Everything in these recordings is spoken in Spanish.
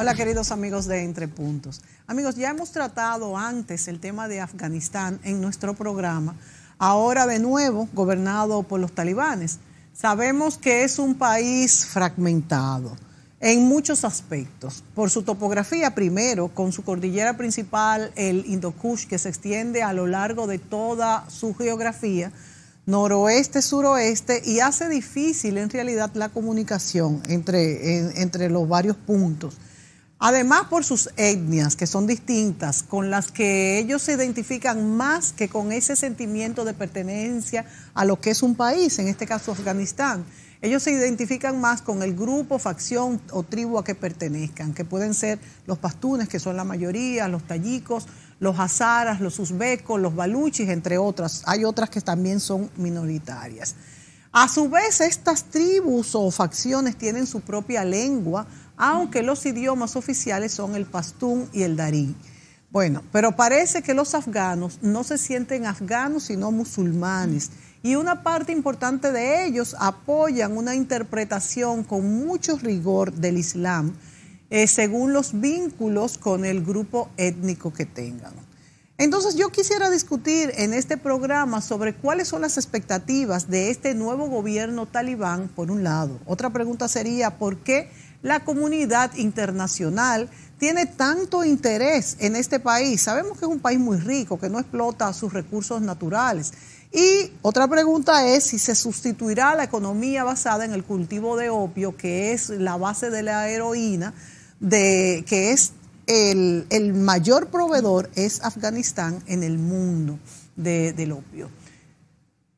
Hola queridos amigos de Entre Puntos. Amigos, ya hemos tratado antes el tema de Afganistán en nuestro programa, ahora de nuevo gobernado por los talibanes. Sabemos que es un país fragmentado en muchos aspectos, por su topografía primero, con su cordillera principal, el Indokush, que se extiende a lo largo de toda su geografía, noroeste, suroeste, y hace difícil en realidad la comunicación entre, entre los varios puntos Además, por sus etnias, que son distintas, con las que ellos se identifican más que con ese sentimiento de pertenencia a lo que es un país, en este caso Afganistán. Ellos se identifican más con el grupo, facción o tribu a que pertenezcan, que pueden ser los pastunes, que son la mayoría, los tallicos, los azaras, los uzbecos, los baluchis, entre otras. Hay otras que también son minoritarias. A su vez, estas tribus o facciones tienen su propia lengua, aunque los idiomas oficiales son el pastún y el darí. Bueno, pero parece que los afganos no se sienten afganos, sino musulmanes. Y una parte importante de ellos apoyan una interpretación con mucho rigor del Islam, eh, según los vínculos con el grupo étnico que tengan. Entonces yo quisiera discutir en este programa sobre cuáles son las expectativas de este nuevo gobierno talibán, por un lado. Otra pregunta sería, ¿por qué? la comunidad internacional tiene tanto interés en este país. Sabemos que es un país muy rico, que no explota sus recursos naturales. Y otra pregunta es si se sustituirá la economía basada en el cultivo de opio, que es la base de la heroína, de, que es el, mayor proveedor, es Afganistán en el mundo del opio.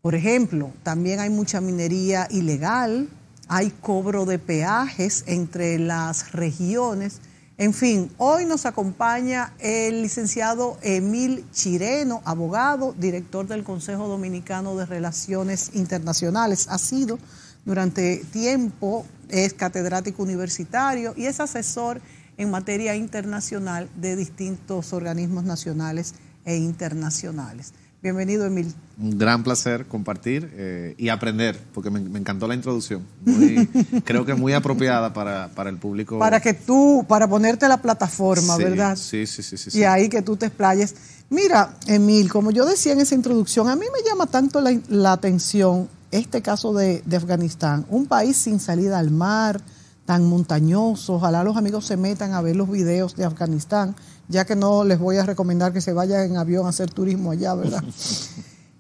Por ejemplo, también hay mucha minería ilegal, hay cobro de peajes entre las regiones. En fin, hoy nos acompaña el licenciado Emil Chireno, abogado, director del Consejo Dominicano de Relaciones Internacionales. Ha sido durante tiempo, es catedrático universitario y es asesor en materia internacional de distintos organismos nacionales e internacionales. Bienvenido, Emil. Un gran placer compartir eh, y aprender, porque me, encantó la introducción. creo que muy apropiada para, el público. Para que tú, para ponerte la plataforma, ¿verdad? Sí, sí, sí, sí. Y ahí que tú te explayes. Mira, Emil, como yo decía en esa introducción, a mí me llama tanto la, la atención este caso de, de, Afganistán, un país sin salida al mar, tan montañoso. Ojalá los amigos se metan a ver los videos de Afganistán ya que no les voy a recomendar que se vayan en avión a hacer turismo allá, ¿verdad?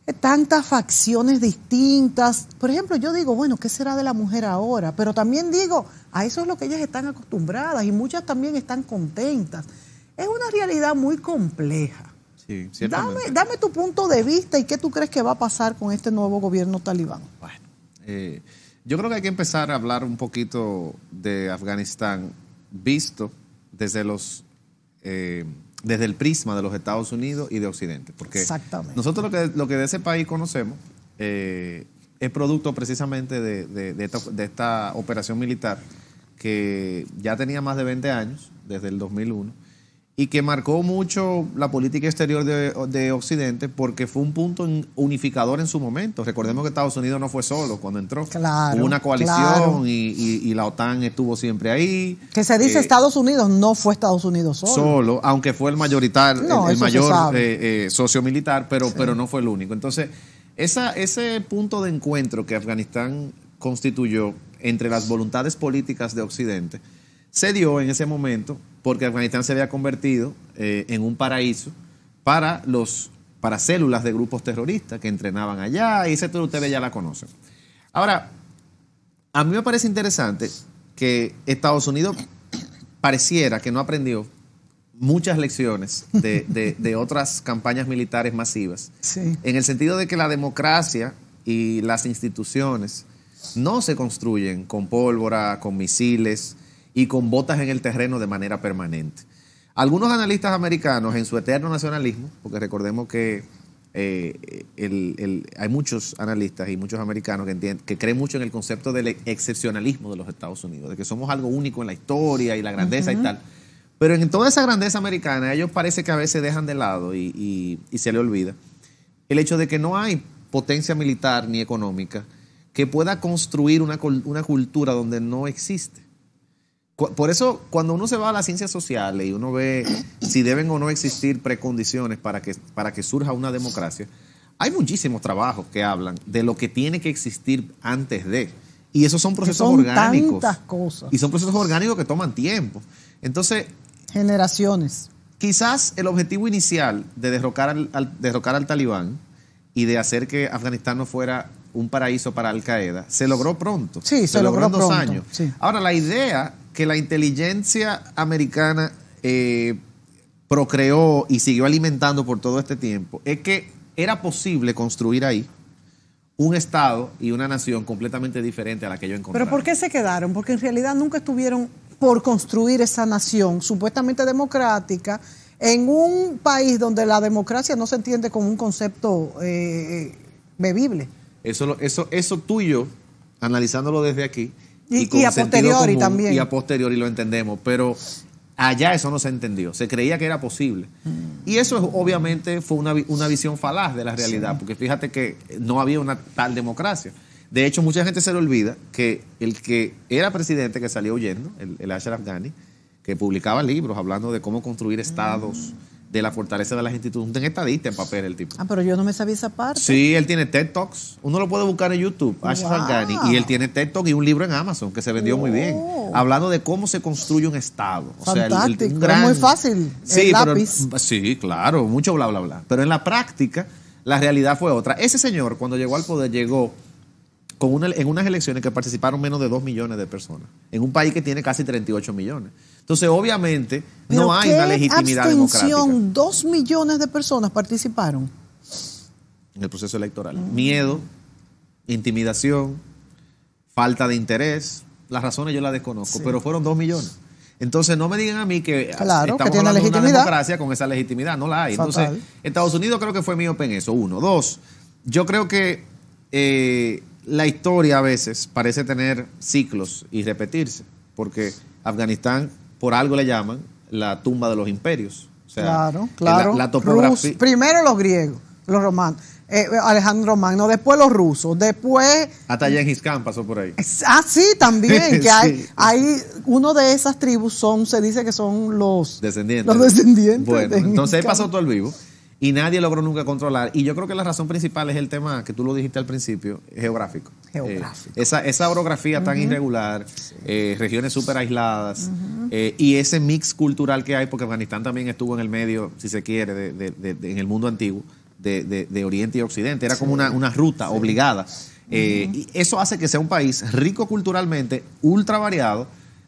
Eh, tantas facciones distintas. Por ejemplo, yo digo, bueno, ¿qué será de la mujer ahora? Pero también digo, a eso es lo que ellas están acostumbradas y muchas también están contentas. Es una realidad muy compleja. Sí, dame, dame tu punto de vista y qué tú crees que va a pasar con este nuevo gobierno talibán. Bueno, eh, yo creo que hay que empezar a hablar un poquito de Afganistán visto desde los eh, desde el prisma de los Estados Unidos y de Occidente. Porque nosotros lo que, de ese país conocemos eh, es producto precisamente de, esta, de, esta, operación militar que ya tenía más de 20 años, desde el 2001, y que marcó mucho la política exterior de, Occidente porque fue un punto unificador en su momento. Recordemos que Estados Unidos no fue solo cuando entró. Hubo una coalición y, la OTAN estuvo siempre ahí. Que se dice eh, Estados Unidos, no fue Estados Unidos solo. Solo, aunque fue el mayoritario, el, mayor eh, eh, socio militar, pero, pero no fue el único. Entonces, esa, ese punto de encuentro que Afganistán constituyó entre las voluntades políticas de Occidente se dio en ese momento porque Afganistán se había convertido eh, en un paraíso para los para células de grupos terroristas que entrenaban allá, y todo ustedes ya la conocen. Ahora, a mí me parece interesante que Estados Unidos pareciera que no aprendió muchas lecciones de, otras campañas militares masivas, en el sentido de que la democracia y las instituciones no se construyen con pólvora, con misiles, y con botas en el terreno de manera permanente. Algunos analistas americanos, en su eterno nacionalismo, porque recordemos que eh, hay muchos analistas y muchos americanos que, creen mucho en el concepto del excepcionalismo de los Estados Unidos, de que somos algo único en la historia y la grandeza y tal. Pero en toda esa grandeza americana, ellos parece que a veces dejan de lado y, se le olvida el hecho de que no hay potencia militar ni económica que pueda construir una cultura donde no existe. Por eso, cuando uno se va a las ciencias sociales y uno ve si deben o no existir precondiciones para que, para que surja una democracia, hay muchísimos trabajos que hablan de lo que tiene que existir antes de. Y esos son procesos orgánicos. cosas. Y son procesos orgánicos que toman tiempo. Entonces. Generaciones. Quizás el objetivo inicial de derrocar al, derrocar al talibán y de hacer que Afganistán no fuera un paraíso para Al Qaeda se logró pronto. Sí, se, logró, en dos años. Ahora, la idea que la inteligencia americana eh, procreó y siguió alimentando por todo este tiempo es que era posible construir ahí un Estado y una nación completamente diferente a la que yo encontré. Pero ¿por qué se quedaron? Porque en realidad nunca estuvieron por construir esa nación supuestamente democrática en un país donde la democracia no se entiende como un concepto eh, bebible. Eso, eso, eso tuyo analizándolo desde aquí, y, a posteriori también. Y a posteriori lo entendemos, pero allá eso no se entendió, se creía que era posible. Mm. Y eso obviamente fue una, visión falaz de la realidad, porque fíjate que no había una tal democracia. De hecho, mucha gente se le olvida que el que era presidente que salió huyendo, el, el Ashraf Ghani, que publicaba libros hablando de cómo construir estados. Mm de la fortaleza de las instituciones. Un estadista en papel el tipo. Ah, pero yo no me sabía esa parte. Sí, él tiene TED Talks. Uno lo puede buscar en YouTube, y él tiene TED Talks y un libro en Amazon que se vendió muy bien, hablando de cómo se construye un Estado. Fantástico, es muy fácil. Sí, lápiz. sí, claro, mucho bla, bla, bla. Pero en la práctica, la realidad fue otra. Ese señor, cuando llegó al poder, llegó con una, en unas elecciones que participaron menos de dos millones de personas, en un país que tiene casi 38 millones. Entonces, obviamente, no hay la legitimidad abstención? Dos millones de personas participaron. En el proceso electoral. Miedo, intimidación, falta de interés. Las razones yo las desconozco, pero fueron dos millones. Entonces no me digan a mí que estamos hablando de una democracia con esa legitimidad, no la hay. Entonces, Estados Unidos creo que fue mío en eso, uno. Dos, yo creo que eh, la historia a veces parece tener ciclos y repetirse, porque Afganistán por algo le llaman la tumba de los imperios. claro, claro. La, primero los griegos, los romanos. Eh, Alejandro Magno, después los rusos, después... Hasta en Hiscán pasó por ahí. Ah, sí, también, que hay, hay, uno de esas tribus son, se dice que son los... Descendientes. Los descendientes. Bueno, entonces pasó todo el vivo y nadie logró nunca controlar. Y yo creo que la razón principal es el tema que tú lo dijiste al principio, geográfico. Eh, geográfico. esa, esa orografía tan irregular, eh, regiones súper aisladas eh, y ese mix cultural que hay, porque Afganistán también estuvo en el medio, si se quiere, en el mundo antiguo, de, Oriente y Occidente. Era como una, ruta obligada. y eso hace que sea un país rico culturalmente, ultra variado,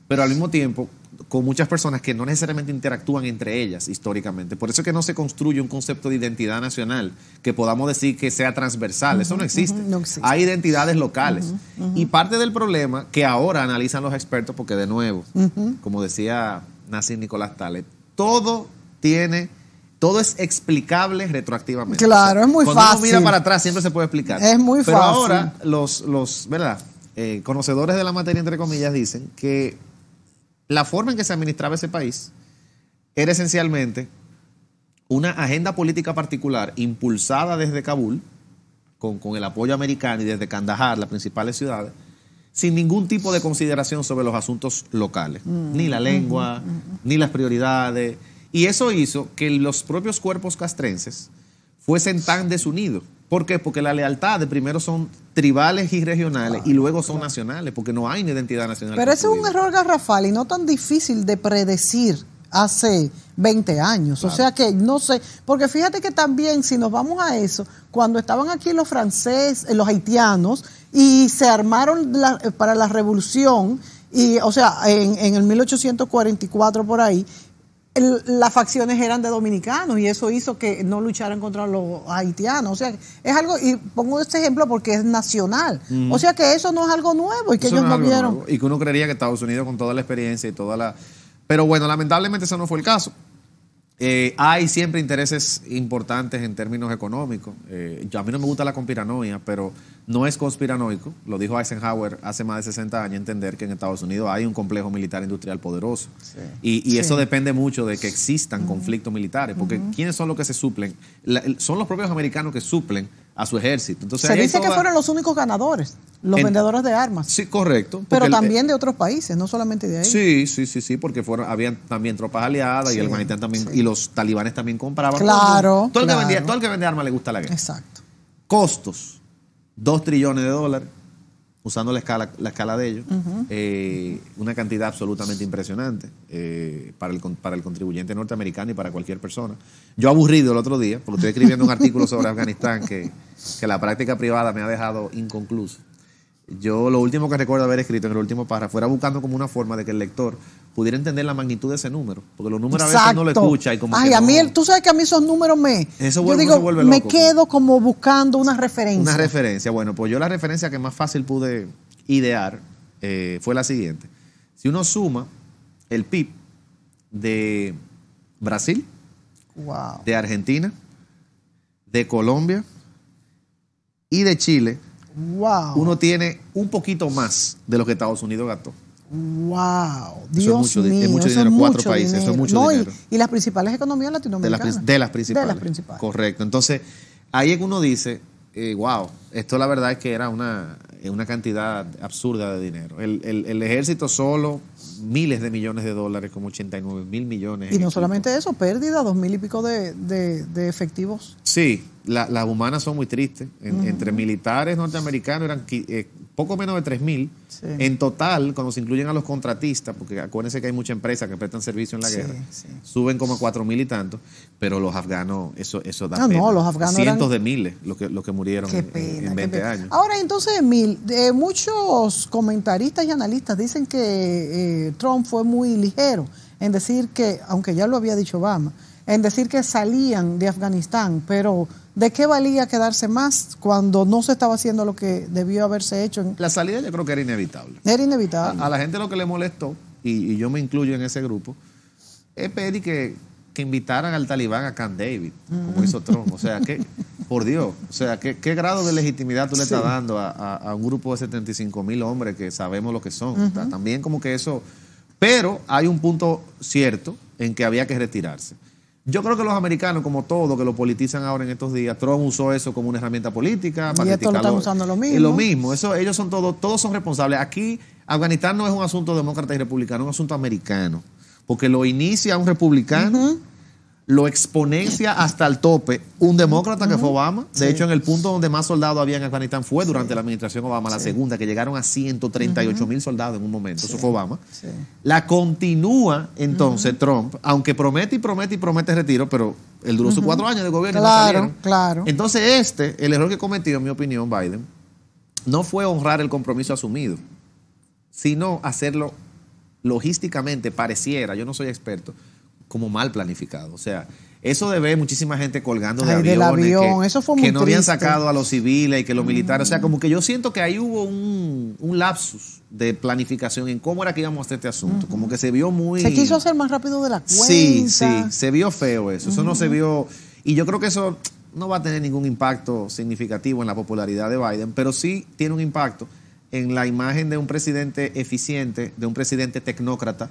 pero al mismo tiempo con muchas personas que no necesariamente interactúan entre ellas históricamente. Por eso es que no se construye un concepto de identidad nacional que podamos decir que sea transversal. eso no existe. no existe. Hay identidades locales. y parte del problema que ahora analizan los expertos, porque de nuevo, como decía Nassim Nicolás Tales, todo tiene todo es explicable retroactivamente. Claro, es muy fácil. Cuando uno mira para atrás siempre se puede explicar. Es muy fácil. Pero ahora los, ¿verdad? Eh, conocedores de la materia, entre comillas, dicen que la forma en que se administraba ese país era esencialmente una agenda política particular impulsada desde Kabul, con, el apoyo americano y desde Kandahar, las principales ciudades, sin ningún tipo de consideración sobre los asuntos locales, mm, ni la mm, lengua, mm, ni las prioridades. Y eso hizo que los propios cuerpos castrenses fuesen tan desunidos ¿Por qué? Porque las lealtades primero son tribales y regionales y luego son nacionales, porque no hay una identidad nacional. Pero ese es un error garrafal y no tan difícil de predecir hace 20 años. O sea que no sé, porque fíjate que también si nos vamos a eso, cuando estaban aquí los franceses, eh, los haitianos, y se armaron eh, para la revolución, y o sea, en, en el 1844 por ahí, las facciones eran de dominicanos y eso hizo que no lucharan contra los haitianos. O sea, es algo, y pongo este ejemplo porque es nacional. Mm. O sea que eso no es algo nuevo y que ellos no, vieron. Y que uno creería que Estados Unidos con toda la experiencia y toda la... Pero bueno, lamentablemente eso no fue el caso. Eh, hay siempre intereses importantes en términos económicos. Eh, yo, a mí no me gusta la conspiranoia, pero no es conspiranoico, lo dijo Eisenhower hace más de 60 años, entender que en Estados Unidos hay un complejo militar industrial poderoso. Y, eso depende mucho de que existan conflictos militares, porque ¿quiénes son los que se suplen? son los propios americanos que suplen a su ejército. se dice que fueron los únicos ganadores. Los vendedores de armas. Sí, correcto. Pero también eh, de otros países, no solamente de ahí. Sí, sí, sí, sí, porque fueron, habían también tropas aliadas y el también, y los talibanes también compraban. Claro. Todo, El que vendía, vende armas le gusta la guerra. Exacto. Costos, dos trillones de dólares, usando la escala, la escala de ellos, eh, una cantidad absolutamente impresionante eh, para, el, para el contribuyente norteamericano y para cualquier persona. Yo aburrido el otro día, porque estoy escribiendo un artículo sobre Afganistán que, que la práctica privada me ha dejado inconcluso. Yo lo último que recuerdo haber escrito en el último párrafo era buscando como una forma de que el lector pudiera entender la magnitud de ese número, porque los números a veces no lo escucha y como Ay, a mí, tú sabes que a mí esos números me Eso yo digo, me quedo como buscando una referencia. Una referencia, bueno, pues yo la referencia que más fácil pude idear eh, fue la siguiente. Si uno suma el PIB de Brasil, de Argentina, de Colombia y de Chile, uno tiene un poquito más de lo que Estados Unidos gastó. Wow, eso es mucho, dinero, cuatro países, eso es mucho dinero. Y, las principales economías latinoamericanas. De las, principales. Correcto. Entonces, ahí es que uno dice, eh, wow, esto la verdad es que era una, una cantidad absurda de dinero. El, ejército solo, miles de millones de dólares, como 89 mil millones. Y no solamente eso, pérdida, dos mil y pico de, de efectivos. Sí, la, las humanas son muy tristes. Entre militares norteamericanos eran eh, poco menos de 3.000. En total, cuando se incluyen a los contratistas, porque acuérdense que hay mucha empresa que prestan servicio en la guerra, suben como a 4.000 y tantos pero los afganos, eso, eso da ah, los Cientos de miles los que, los que murieron en, 20 años. Ahora, entonces, mil muchos comentaristas y analistas dicen que eh, Trump fue muy ligero en decir que, aunque ya lo había dicho Obama, en decir que salían de Afganistán, pero ¿De qué valía quedarse más cuando no se estaba haciendo lo que debió haberse hecho? La salida yo creo que era inevitable. Era inevitable. A, la gente lo que le molestó, y, yo me incluyo en ese grupo, es pedir que, invitaran al talibán a Can David, como hizo Trump. O sea, que, por Dios, o sea, ¿qué, grado de legitimidad tú le estás dando a, un grupo de 75 mil hombres que sabemos lo que son? También como que eso... Pero hay un punto cierto en que había que retirarse. Yo creo que los americanos, como todo, que lo politizan ahora en estos días, Trump usó eso como una herramienta política. y esto lo están usando lo mismo. Y lo mismo. Eso, ellos son todos, todos son responsables. Aquí, Afganistán no es un asunto demócrata y republicano, es un asunto americano. Porque lo inicia un republicano lo exponencia hasta el tope un demócrata que fue Obama. De hecho, en el punto donde más soldados había en Afganistán fue durante la administración Obama, la segunda, que llegaron a 138 mil soldados en un momento. Eso fue Obama. La continúa entonces Trump, aunque promete y promete y promete retiro, pero él duró sus cuatro años de gobierno. Claro, claro. Entonces este, el error que cometió, en mi opinión, Biden, no fue honrar el compromiso asumido, sino hacerlo logísticamente, pareciera, yo no soy experto, como mal planificado. O sea, eso de ver muchísima gente colgando de aviones. Que, eso que no habían sacado a los civiles y que los militares. O sea, mm. como que yo siento que ahí hubo un, un, lapsus de planificación en cómo era que íbamos a hacer este asunto. Como que se vio muy. Se quiso hacer más rápido de la cuenta. Sí, sí. Se vio feo eso. Eso no se vio. Y yo creo que eso no va a tener ningún impacto significativo en la popularidad de Biden, pero sí tiene un impacto en la imagen de un presidente eficiente, de un presidente tecnócrata,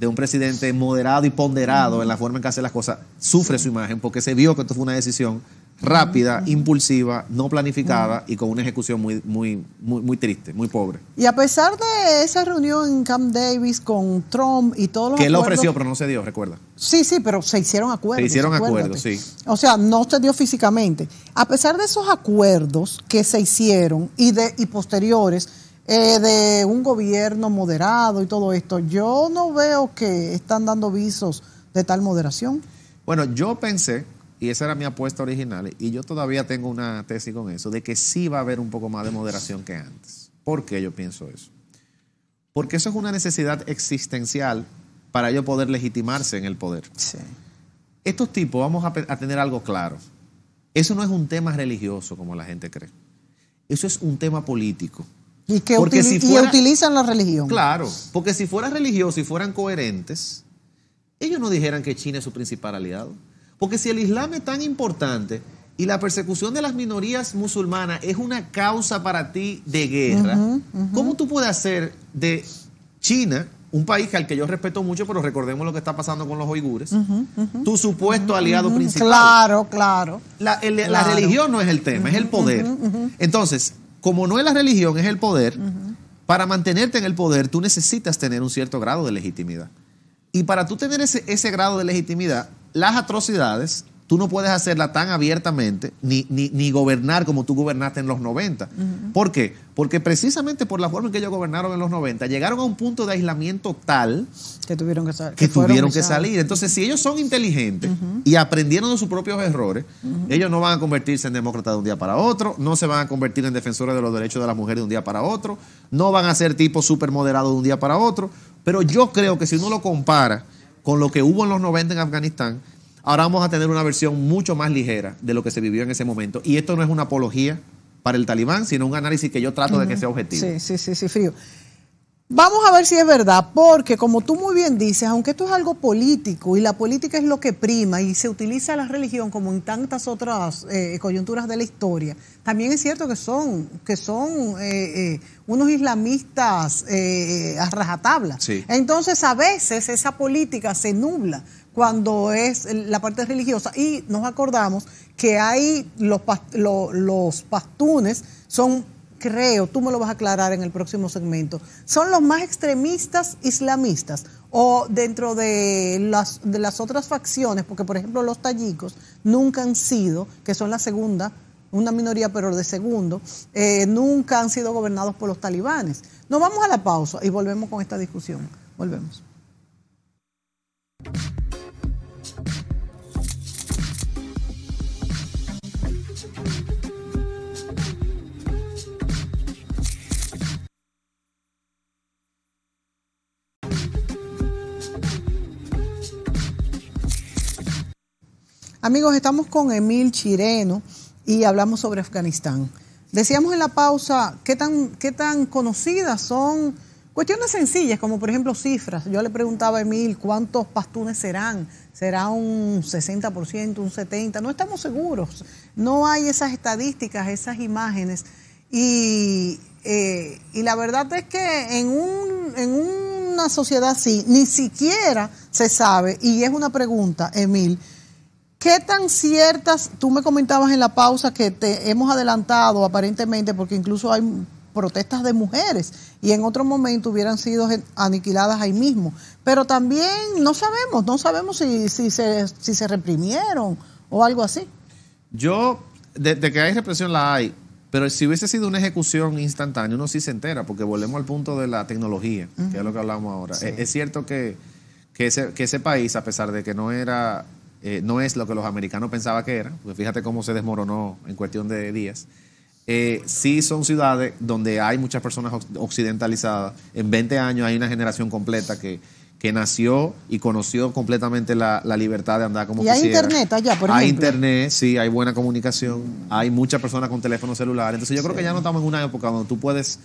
de un presidente moderado y ponderado mm. en la forma en que hace las cosas, sufre su imagen porque se vio que esto fue una decisión rápida, impulsiva, no planificada y con una ejecución muy, muy, muy, triste, muy pobre. Y a pesar de esa reunión en Camp Davis con Trump y todos los... Que él ofreció, pero no se dio, recuerda. Sí, sí, pero se hicieron acuerdos. Se hicieron acuerdos, sí. O sea, no se dio físicamente. A pesar de esos acuerdos que se hicieron y, de, y posteriores eh, de un gobierno moderado y todo esto, yo no veo que están dando visos de tal moderación. Bueno, yo pensé y esa era mi apuesta original, y yo todavía tengo una tesis con eso, de que sí va a haber un poco más de moderación que antes. ¿Por qué yo pienso eso? Porque eso es una necesidad existencial para ellos poder legitimarse en el poder. Estos tipos, vamos a, tener algo claro. Eso no es un tema religioso como la gente cree. Eso es un tema político. Y que porque si utilizan la religión. Claro, porque si fuera religioso y fueran coherentes, ellos no dijeran que China es su principal aliado. Porque si el Islam es tan importante y la persecución de las minorías musulmanas es una causa para ti de guerra, ¿cómo tú puedes hacer de China, un país al que yo respeto mucho, pero recordemos lo que está pasando con los uigures, tu supuesto aliado principal. Claro, claro. La, religión no es el tema, es el poder. Entonces, como no es la religión, es el poder, para mantenerte en el poder tú necesitas tener un cierto grado de legitimidad. Y para tú tener ese, ese grado de legitimidad, las atrocidades tú no puedes hacerla tan abiertamente ni, ni, gobernar como tú gobernaste en los 90. ¿Por qué? Porque precisamente por la forma en que ellos gobernaron en los 90, llegaron a un punto de aislamiento tal que tuvieron que, que, tuvieron que salir. Entonces, si ellos son inteligentes y aprendieron de sus propios errores, ellos no van a convertirse en demócratas de un día para otro, no se van a convertir en defensores de los derechos de las mujeres de un día para otro, no van a ser tipos súper moderados de un día para otro. Pero yo creo que si uno lo compara con lo que hubo en los 90 en Afganistán, ahora vamos a tener una versión mucho más ligera de lo que se vivió en ese momento. Y esto no es una apología para el talibán, sino un análisis que yo trato de que sea objetivo. Sí, sí, sí, sí, frío. Vamos a ver si es verdad, porque como tú muy bien dices, aunque esto es algo político y la política es lo que prima y se utiliza la religión como en tantas otras eh, coyunturas de la historia, también es cierto que son, que son eh, eh, unos islamistas a rajatabla. Sí. Entonces a veces esa política se nubla cuando es la parte religiosa y nos acordamos que hay los, los pastunes son creo, tú me lo vas a aclarar en el próximo segmento, son los más extremistas islamistas o dentro de las, de las otras facciones, porque por ejemplo los tayicos nunca han sido, que son la segunda, una minoría pero de segundo, eh, nunca han sido gobernados por los talibanes. Nos vamos a la pausa y volvemos con esta discusión. Volvemos. Amigos, estamos con Emil Chireno y hablamos sobre Afganistán. Decíamos en la pausa qué tan, qué tan conocidas son cuestiones sencillas, como por ejemplo cifras. Yo le preguntaba a Emil cuántos pastunes serán, será un 60%, un 70%, no estamos seguros. No hay esas estadísticas, esas imágenes. Y, eh, y la verdad es que en, un, en una sociedad así, ni siquiera se sabe, y es una pregunta, Emil, ¿Qué tan ciertas, tú me comentabas en la pausa que te hemos adelantado aparentemente, porque incluso hay protestas de mujeres y en otro momento hubieran sido aniquiladas ahí mismo, pero también no sabemos, no sabemos si, si, se, reprimieron o algo así. Yo, de, que hay represión la hay, pero si hubiese sido una ejecución instantánea, uno sí se entera, porque volvemos al punto de la tecnología, que es lo que hablamos ahora. Es, cierto que, ese, que ese país, a pesar de que no era eh, no es lo que los americanos pensaban que era, porque fíjate cómo se desmoronó en cuestión de días. Eh, sí son ciudades donde hay muchas personas occidentalizadas. En 20 años hay una generación completa que, que nació y conoció completamente la, libertad de andar como y hay internet allá, por ejemplo. Hay internet, sí, hay buena comunicación, hay muchas personas con teléfono celular. Entonces yo creo que ya no estamos en una época donde tú puedes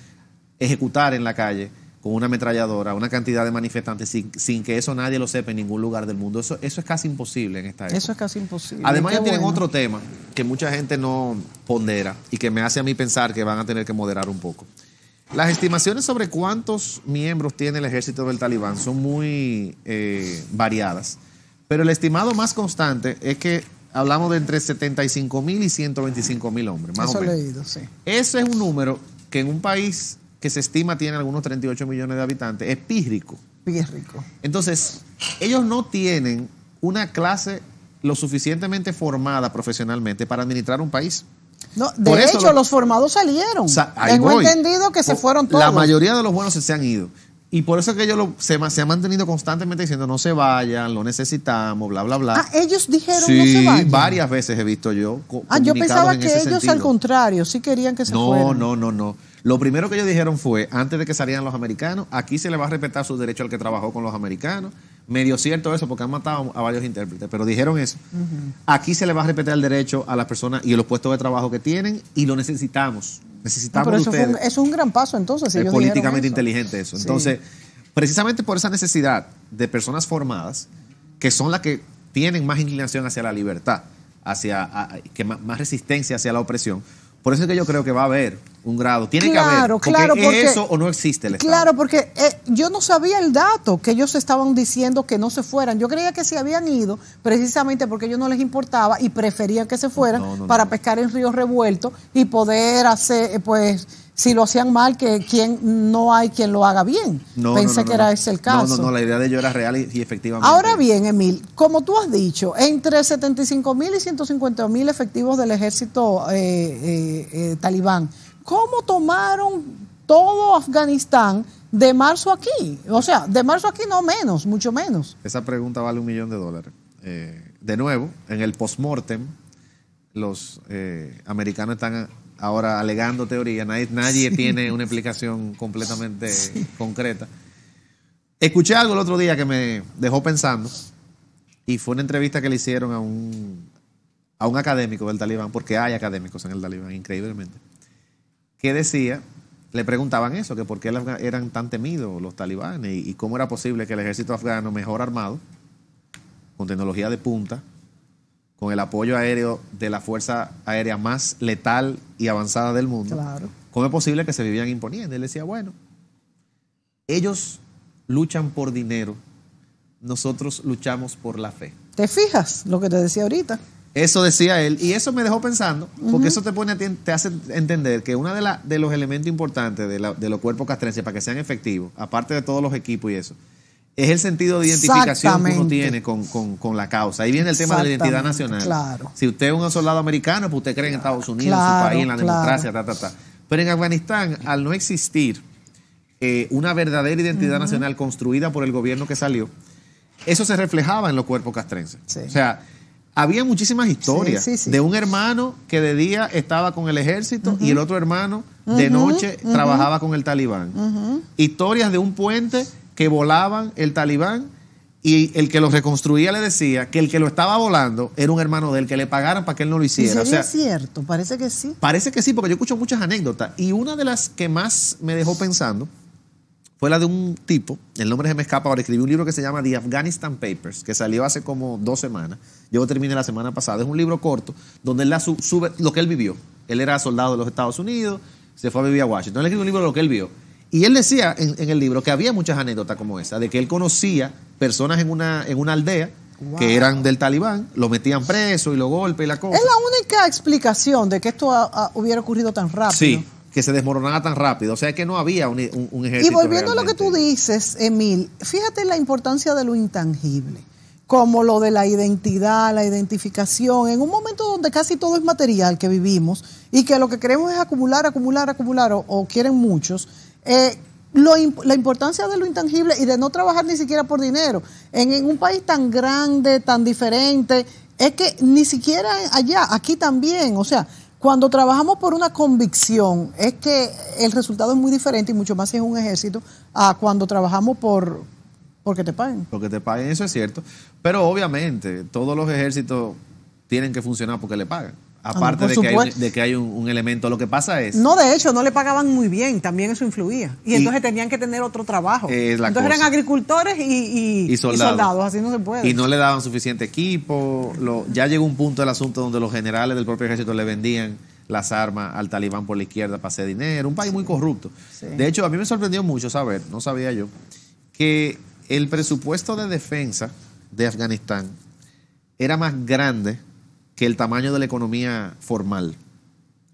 ejecutar en la calle con una ametralladora, una cantidad de manifestantes, sin, que eso nadie lo sepa en ningún lugar del mundo. Eso, eso es casi imposible en esta época. Eso es casi imposible. Además, ya tienen otro tema que mucha gente no pondera y que me hace a mí pensar que van a tener que moderar un poco. Las estimaciones sobre cuántos miembros tiene el ejército del Talibán son muy eh, variadas, pero el estimado más constante es que hablamos de entre 75 mil y 125 mil hombres, más eso o Leído, sí. Eso es un número que en un país que se estima tiene algunos 38 millones de habitantes, es pírrico. Pírrico. Entonces, ellos no tienen una clase lo suficientemente formada profesionalmente para administrar un país. de hecho, los formados salieron. Tengo entendido que se fueron todos. La mayoría de los buenos se, han ido. Y por eso es que ellos se, han mantenido constantemente diciendo no se vayan, lo necesitamos, bla, bla, bla. Ah, ellos dijeron no se vayan. varias veces he visto yo. Ah, yo pensaba que ellos al contrario, sí querían que se fueran. No, no, no, no. Lo primero que ellos dijeron fue, antes de que salieran los americanos, aquí se le va a respetar su derecho al que trabajó con los americanos. Medio cierto eso, porque han matado a varios intérpretes, pero dijeron eso. Aquí se le va a respetar el derecho a las personas y los puestos de trabajo que tienen y lo necesitamos. Necesitamos pero eso ustedes. es un gran paso entonces. es políticamente inteligente eso. Entonces, precisamente por esa necesidad de personas formadas, que son las que tienen más inclinación hacia la libertad, hacia que más resistencia hacia la opresión, por eso es que yo creo que va a haber un grado. Tiene que haber. Claro, porque, eso o no existe el Estado. Claro, porque eh, yo no sabía el dato que ellos estaban diciendo que no se fueran. Yo creía que se habían ido precisamente porque ellos no les importaba y preferían que se fueran para pescar en ríos revueltos y poder hacer, eh, pues, si lo hacían mal, que quien no hay quien lo haga bien. Pensé que era ese el caso. No, no, la idea de ello era real y, efectivamente. Ahora bien, Emil, como tú has dicho, entre 75 mil y 150 mil efectivos del ejército eh, talibán cómo tomaron todo Afganistán de marzo aquí. O sea, de marzo aquí no menos, mucho menos. Esa pregunta vale un millón de dólares. Eh, de nuevo, en el postmortem, los eh, americanos están ahora alegando teoría, nadie, nadie tiene una explicación completamente concreta. Escuché algo el otro día que me dejó pensando y fue una entrevista que le hicieron a un, a un académico del Talibán, porque hay académicos en el Talibán, increíblemente ¿Qué decía, le preguntaban eso, que por qué eran tan temidos los talibanes y, cómo era posible que el ejército afgano mejor armado, con tecnología de punta, con el apoyo aéreo de la fuerza aérea más letal y avanzada del mundo, ¿cómo es posible que se vivían imponiendo? Él decía, bueno, ellos luchan por dinero, nosotros luchamos por la fe. ¿Te fijas lo que te decía ahorita? Eso decía él y eso me dejó pensando, porque eso te pone a ti, te hace entender que uno de, de los elementos importantes de, los cuerpos castrenses para que sean efectivos, aparte de todos los equipos y eso, es el sentido de identificación que uno tiene con, la causa. Ahí viene el tema de la identidad nacional. Si usted es un soldado americano, pues usted cree en Estados Unidos, en su país, en la democracia, ta, ta, ta. Pero en Afganistán, al no existir eh, una verdadera identidad nacional construida por el gobierno que salió, eso se reflejaba en los cuerpos castrenses. O sea, había muchísimas historias de un hermano que de día estaba con el ejército y el otro hermano de noche trabajaba con el talibán. Historias de un puente que volaban el talibán y el que lo reconstruía le decía que el que lo estaba volando era un hermano de él, que le pagaran para que él no lo hiciera. cierto, parece que sí. Parece que sí, porque yo escucho muchas anécdotas y una de las que más me dejó pensando fue la de un tipo, el nombre se me escapa ahora, escribió un libro que se llama The Afghanistan Papers, que salió hace como dos semanas. Yo terminé la semana pasada. Es un libro corto donde él la sube lo que él vivió. Él era soldado de los Estados Unidos, se fue a vivir a Washington. Él escribió un libro de lo que él vio. Y él decía en, el libro que había muchas anécdotas como esa, de que él conocía personas en una, en una aldea que eran del talibán, lo metían preso y lo golpe y la cosa. Es la única explicación de que esto hubiera ocurrido tan rápido. Sí, que se desmoronaba tan rápido. O sea que no había un, ejército. Y volviendo a lo que tú dices, Emil, fíjate la importancia de lo intangible, como lo de la identidad, la identificación, en un momento donde casi todo es material que vivimos y que lo que queremos es acumular, acumular, acumular, o, quieren muchos. Eh, la importancia de lo intangible y de no trabajar ni siquiera por dinero. En, en un país tan grande, tan diferente, es que ni siquiera allá, aquí también, o sea, cuando trabajamos por una convicción, es que el resultado es muy diferente y mucho más si es un ejército a cuando trabajamos por porque te paguen. Porque te paguen, eso es cierto. Pero obviamente, todos los ejércitos tienen que funcionar porque le pagan. Aparte de, que hay, de, que hay, un, elemento, lo que pasa es... No, de hecho, no le pagaban muy bien, también eso influía. Y, entonces tenían que tener otro trabajo. entonces eran agricultores y, soldados. y, así no se puede. Y no le daban suficiente equipo. Lo, ya llegó un punto del asunto donde los generales del propio ejército le vendían las armas al talibán por la izquierda para hacer dinero. Un país muy corrupto. De hecho, a mí me sorprendió mucho saber, no sabía yo, que el presupuesto de defensa de Afganistán era más grande que el tamaño de la economía formal.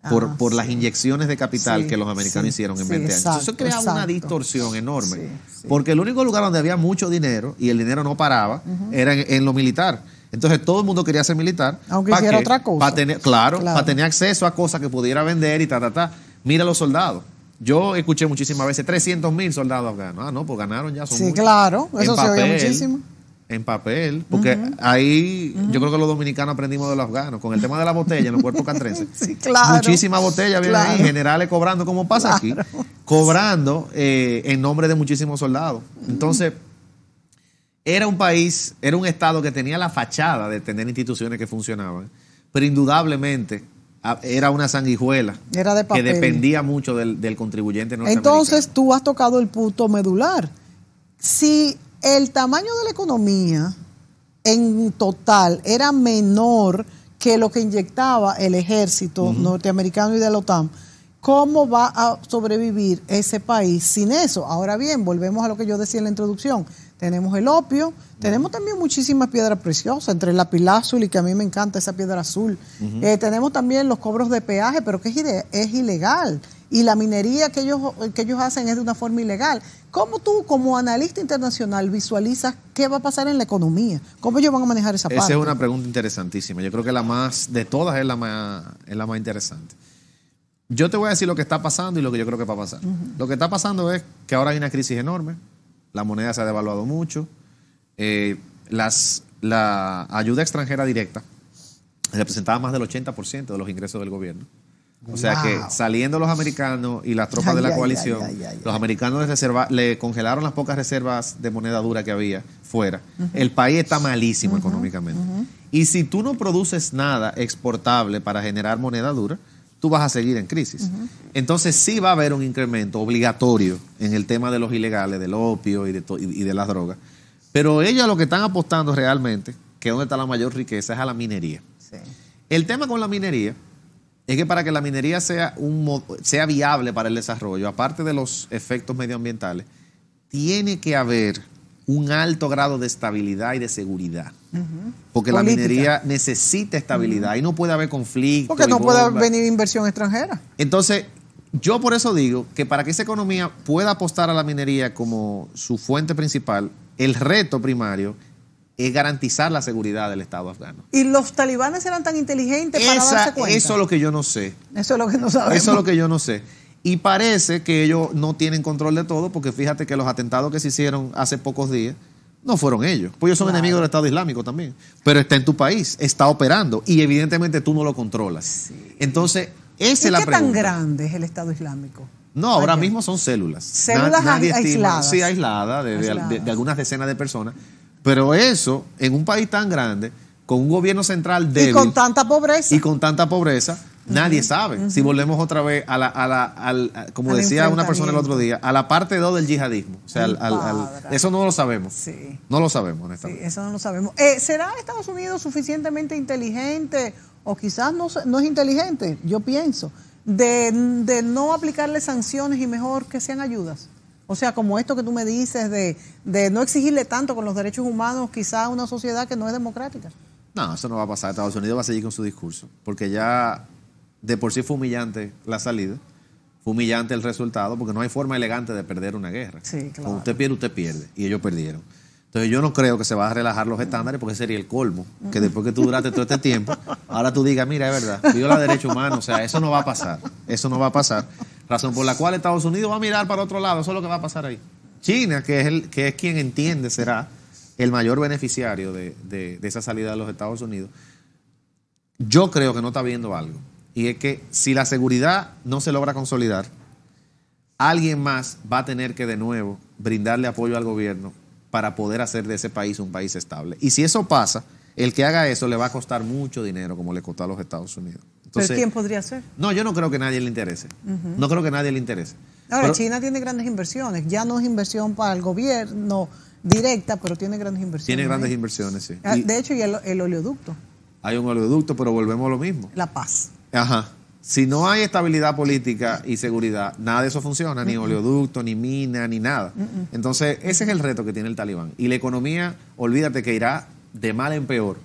Ah, por, por las inyecciones de capital que los americanos hicieron en 20 años. Eso crea una distorsión enorme. Porque el único lugar donde había mucho dinero y el dinero no paraba era en, lo militar. Entonces todo el mundo quería ser militar. Aunque hiciera otra cosa. Para tener, claro, para tener acceso a cosas que pudiera vender y ta, ta, ta. Mira los soldados. Yo escuché muchísimas veces 300 mil soldados afganos. Ah, no, pues ganaron ya. Son sí, claro, eso se muchísimo en papel, porque ahí yo creo que los dominicanos aprendimos de los afganos, con el tema de la botella en los cuerpos cantrenses. sí, claro. Muchísimas botellas ahí, generales cobrando, como pasa aquí, cobrando eh, en nombre de muchísimos soldados. Entonces, era un país, era un estado que tenía la fachada de tener instituciones que funcionaban, pero indudablemente ah, era una sanguijuela que dependía mucho del, contribuyente norteamericano. Entonces tú has tocado el punto medular. Si el tamaño de la economía en total era menor que lo que inyectaba el ejército norteamericano y de la OTAN, ¿cómo va a sobrevivir ese país sin eso? Ahora bien, volvemos a lo que yo decía en la introducción. Tenemos el opio, tenemos también muchísimas piedras preciosas, entre la azul, y que a mí me encanta esa piedra azul. Eh, tenemos también los cobros de peaje, pero que es ilegal y la minería que ellos, que ellos hacen es de una forma ilegal. ¿Cómo tú, como analista internacional, visualizas qué va a pasar en la economía? ¿Cómo ellos van a manejar esa, parte? Esa es una pregunta interesantísima. Yo creo que la más, de todas, es la más, la más interesante. Yo te voy a decir lo que está pasando y lo que yo creo que va a pasar. Lo que está pasando es que ahora hay una crisis enorme, la moneda se ha devaluado mucho, eh, las, la ayuda extranjera directa representaba más del 80% de los ingresos del gobierno. O sea que saliendo los americanos y las tropas de la coalición, los americanos le congelaron las pocas reservas de moneda dura que había fuera. El país está malísimo económicamente. Y si tú no produces nada exportable para generar moneda dura, tú vas a seguir en crisis. Entonces sí va a haber un incremento obligatorio en el tema de los ilegales, del opio y de, y de las drogas. Pero ellos lo que están apostando realmente, que es donde está la mayor riqueza, es a la minería. El tema con la minería es que para que la minería sea, un, sea viable para el desarrollo, aparte de los efectos medioambientales, tiene que haber un alto grado de estabilidad y de seguridad. Porque la minería necesita estabilidad y no puede haber conflicto. Porque no puede venir inversión extranjera. Entonces, yo por eso digo que para que esa economía pueda apostar a la minería como su fuente principal, el reto primario es garantizar la seguridad del Estado afgano. ¿Y los talibanes eran tan inteligentes para darse cuenta? Eso es lo que yo no sé. Eso es lo que no sabemos. Eso es lo que yo no sé. Y parece que ellos no tienen control de todo, porque fíjate que los atentados que se hicieron hace pocos días no fueron ellos. Pues ellos son enemigos del Estado Islámico también. Pero está en tu país, está operando y evidentemente tú no lo controlas. Entonces, esa es la pregunta. ¿Qué tan grande es el Estado Islámico? No, ahora mismo son células. Células aisladas. sí, aisladas, de, algunas decenas de personas. Pero eso, en un país tan grande, con un gobierno central débil. Y con tanta pobreza. Y con tanta pobreza, nadie sabe. Si volvemos otra vez a la, a la al, como decía una persona el otro día, a la parte 2 del yihadismo. O sea, eso no lo sabemos. No lo sabemos, honestamente. eso no lo sabemos. Eh, ¿Será Estados Unidos suficientemente inteligente o quizás no, no es inteligente? Yo pienso. de no aplicarle sanciones y mejor que sean ayudas. O sea, como esto que tú me dices de, no exigirle tanto con los derechos humanos quizás a una sociedad que no es democrática. No, eso no va a pasar. Estados Unidos va a seguir con su discurso, porque ya de por sí fue humillante la salida, fue humillante el resultado, porque no hay forma elegante de perder una guerra. Sí, claro. Cuando usted pierde, usted pierde, y ellos perdieron. Entonces yo no creo que se va a relajar los estándares porque sería el colmo, que después que tú duraste todo este tiempo, ahora tú digas, mira, es verdad, viola derechos humanos, o sea, eso no va a pasar, eso no va a pasar. Razón por la cual Estados Unidos va a mirar para otro lado, eso es lo que va a pasar ahí. China, que es, el, que es quien entiende será el mayor beneficiario de, de esa salida de los Estados Unidos, yo creo que no está viendo algo. Y es que si la seguridad no se logra consolidar, alguien más va a tener que de nuevo brindarle apoyo al gobierno para poder hacer de ese país un país estable. Y si eso pasa, el que haga eso le va a costar mucho dinero, como le costó a los Estados Unidos. ¿Pero quién podría ser? No, yo no creo que nadie le interese. No creo que nadie le interese. Ahora, China tiene grandes inversiones. Ya no es inversión para el gobierno directa, pero tiene grandes inversiones. Tiene grandes ¿eh? inversiones, sí. Ah, de hecho, y el, oleoducto. Hay un oleoducto, pero volvemos a lo mismo. La paz. Ajá. Si no hay estabilidad política y seguridad, nada de eso funciona, ni oleoducto, ni mina, ni nada. Entonces, ese es el reto que tiene el talibán. Y la economía, olvídate que irá de mal en peor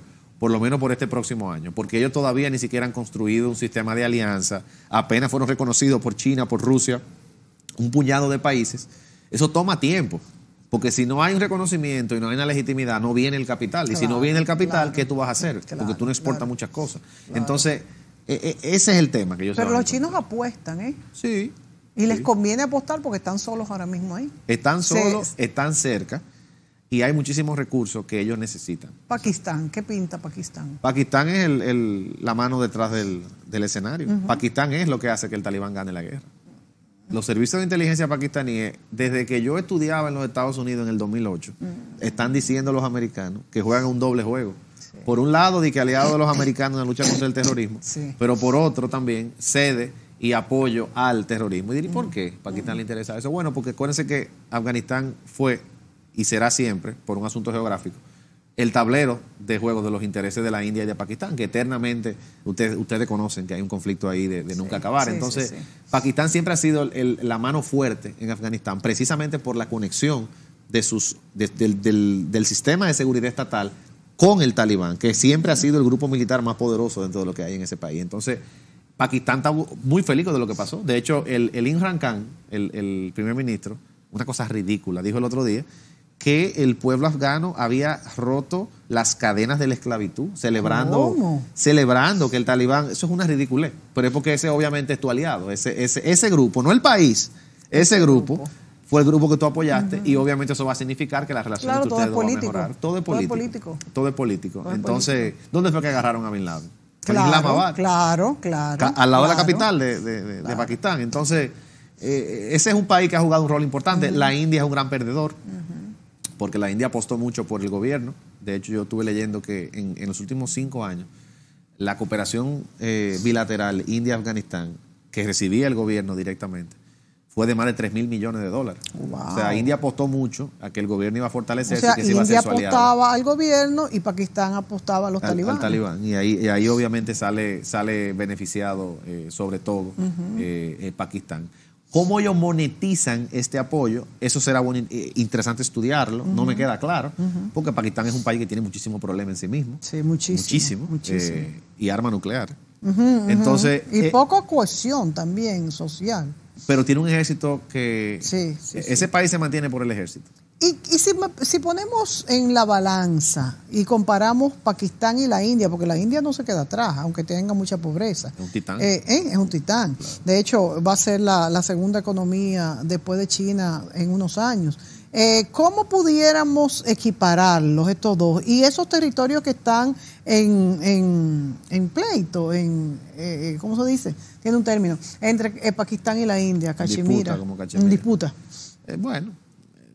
por lo menos por este próximo año, porque ellos todavía ni siquiera han construido un sistema de alianza, apenas fueron reconocidos por China, por Rusia, un puñado de países. Eso toma tiempo, porque si no hay un reconocimiento y no hay una legitimidad, no viene el capital. y si no viene el capital, ¿qué tú vas a hacer? porque tú no exportas muchas cosas. Entonces, e, e, ese es el tema que yo Pero los chinos apuestan, ¿eh? Sí. Y les conviene apostar porque están solos ahora mismo ahí. Están solos, están cerca y hay muchísimos recursos que ellos necesitan. Pakistán, ¿qué pinta Pakistán? Pakistán es la mano detrás del, escenario. Pakistán es lo que hace que el talibán gane la guerra. Los servicios de inteligencia pakistaníes, desde que yo estudiaba en los Estados Unidos en el 2008, están diciendo los americanos que juegan un doble juego. Por un lado, de que aliado de los americanos en la lucha contra el terrorismo, pero por otro también cede y apoyo al terrorismo. Y ¿por qué? ¿Pakistán le interesa eso? Bueno, porque acuérdense que Afganistán fue y será siempre, por un asunto geográfico, el tablero de juego de los intereses de la India y de Pakistán, que eternamente ustedes, ustedes conocen que hay un conflicto ahí de, nunca acabar. Entonces, Pakistán siempre ha sido la mano fuerte en Afganistán, precisamente por la conexión de sus, del, sistema de seguridad estatal con el talibán, que siempre ha sido el grupo militar más poderoso dentro de lo que hay en ese país. Entonces, Pakistán está muy feliz de lo que pasó. De hecho, el, el Imran Khan, el, el primer ministro, una cosa ridícula, dijo el otro día, que el pueblo afgano había roto las cadenas de la esclavitud, celebrando, celebrando que el talibán, eso es una ridiculez, pero es porque ese obviamente es tu aliado, ese, ese grupo, no el país, ese, grupo, fue el grupo que tú apoyaste y obviamente eso va a significar que la relación claro, ustedes todo político. a Todo es político. Todo político. Entonces, ¿dónde fue que agarraron a Bin Laden? Claro, claro, claro. Al lado de la capital de, Pakistán. Entonces, eh, ese es un país que ha jugado un rol importante. La India es un gran perdedor porque la India apostó mucho por el gobierno. De hecho, yo estuve leyendo que en, los últimos cinco años la cooperación eh, bilateral India-Afganistán, que recibía el gobierno directamente, fue de más de 3 mil millones de dólares. O sea, India apostó mucho a que el gobierno iba a fortalecerse y que se India iba a apostaba al gobierno y Pakistán apostaba a los talibanes. Y ahí, y ahí obviamente sale, sale beneficiado, eh, sobre todo, eh, Pakistán. Cómo ellos monetizan este apoyo, eso será eh, interesante estudiarlo, no me queda claro, porque Pakistán es un país que tiene muchísimos problemas en sí mismo. Sí, muchísimo. Muchísimo. Eh, y arma nuclear. Entonces, y poco eh, poca cohesión también social. Pero tiene un ejército que... Sí, sí, ese país se mantiene por el ejército. Y, si, si, ponemos en la balanza y comparamos Pakistán y la India, porque la India no se queda atrás, aunque tenga mucha pobreza. Es un titán. Eh, eh, es un titán. De hecho, va a ser la, segunda economía después de China en unos años. Eh, ¿Cómo pudiéramos equipararlos estos dos? Y esos territorios que están en, pleito, en, eh, ¿cómo se dice? Tiene un término, entre Pakistán y la India, Cachemira. Disputa, como Cachemira. disputa. bueno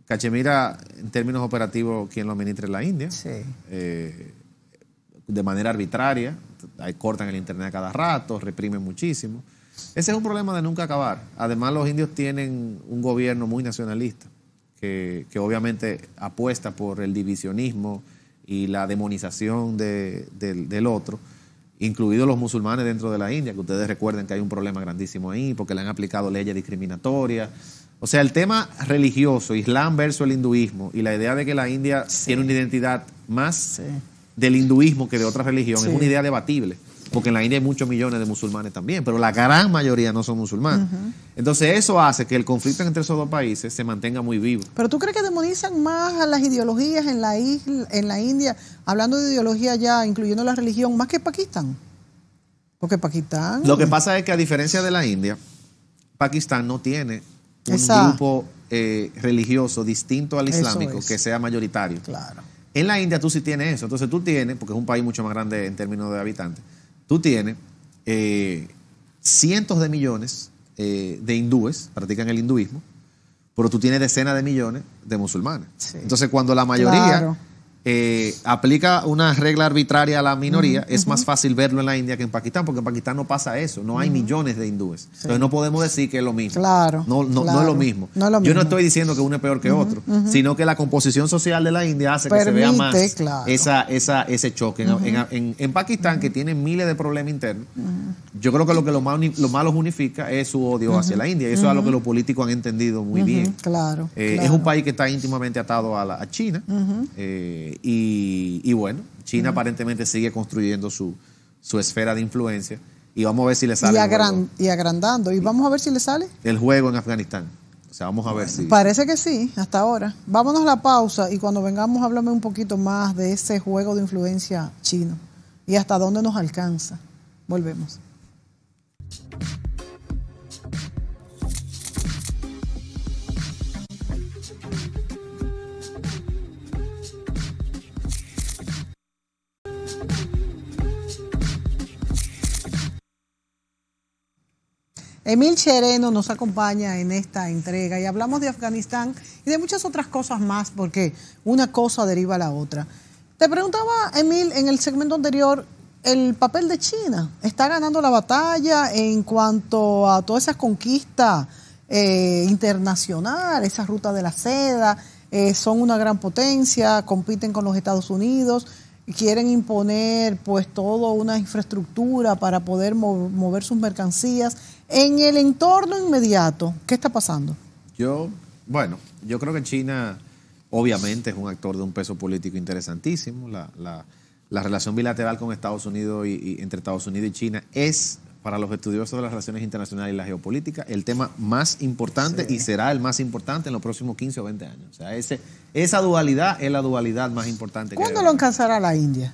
Cachemira, en términos operativos, quien lo administra es la India. Sí. Eh, de manera arbitraria, cortan el internet a cada rato, reprimen muchísimo. Ese es un problema de nunca acabar. Además, los indios tienen un gobierno muy nacionalista, que, que obviamente apuesta por el divisionismo y la demonización del otro, incluidos los musulmanes dentro de la India, que ustedes recuerden que hay un problema grandísimo ahí, porque le han aplicado leyes discriminatorias, o sea, el tema religioso, Islam versus el hinduismo, y la idea de que la India tiene una identidad más del hinduismo que de otra religión, es una idea debatible, porque en la India hay muchos millones de musulmanes también, pero la gran mayoría no son musulmanes. Entonces eso hace que el conflicto entre esos dos países se mantenga muy vivo. Pero tú crees que demonizan más a las ideologías en la, en la India, hablando de ideología ya, incluyendo la religión, más que Pakistán. Porque Pakistán... Lo que pasa es que a diferencia de la India, Pakistán no tiene un grupo eh, religioso distinto al islámico que sea mayoritario. Claro. En la India tú sí tienes eso. Entonces tú tienes, porque es un país mucho más grande en términos de habitantes, tú tienes eh, cientos de millones eh, de hindúes, practican el hinduismo, pero tú tienes decenas de millones de musulmanes. Entonces cuando la mayoría... Eh, aplica una regla arbitraria a la minoría, es más fácil verlo en la India que en Pakistán, porque en Pakistán no pasa eso, no hay millones de hindúes. Entonces no podemos decir que es lo mismo. Claro. No, no, no es lo mismo. Yo no estoy diciendo que uno es peor que otro, sino que la composición social de la India hace que se vea más esa, esa, ese choque. En, en, en, Pakistán, que tiene miles de problemas internos, yo creo que lo que lo, más lo malo unifica es su odio hacia la India. Y eso es algo que los políticos han entendido muy bien. Claro, eh, Es un país que está íntimamente atado a, la, a China. Eh, y, bueno, China aparentemente sigue construyendo su, su esfera de influencia y vamos a ver si le sale. Y, y agrandando. ¿Y vamos a ver si le sale? El juego en Afganistán. O sea, vamos a ver si. Parece que sí, hasta ahora. Vámonos a la pausa y cuando vengamos, háblame un poquito más de ese juego de influencia chino y hasta dónde nos alcanza. Volvemos. Emil Chereno nos acompaña en esta entrega y hablamos de Afganistán y de muchas otras cosas más porque una cosa deriva a la otra. Te preguntaba, Emil, en el segmento anterior, el papel de China. ¿Está ganando la batalla en cuanto a todas esas conquistas internacionales, eh, internacional, esa ruta de la seda? Eh, son una gran potencia, compiten con los Estados Unidos quieren imponer pues toda una infraestructura para poder mover sus mercancías. En el entorno inmediato, ¿qué está pasando? Yo, bueno, yo creo que China obviamente es un actor de un peso político interesantísimo. La, relación bilateral con Estados Unidos y, y, entre Estados Unidos y China es para los estudiosos de las relaciones internacionales y la geopolítica, el tema más importante y será el más importante en los próximos 15 o 20 años. O sea, ese, esa dualidad es la dualidad más importante. ¿Cuándo lo alcanzará la India?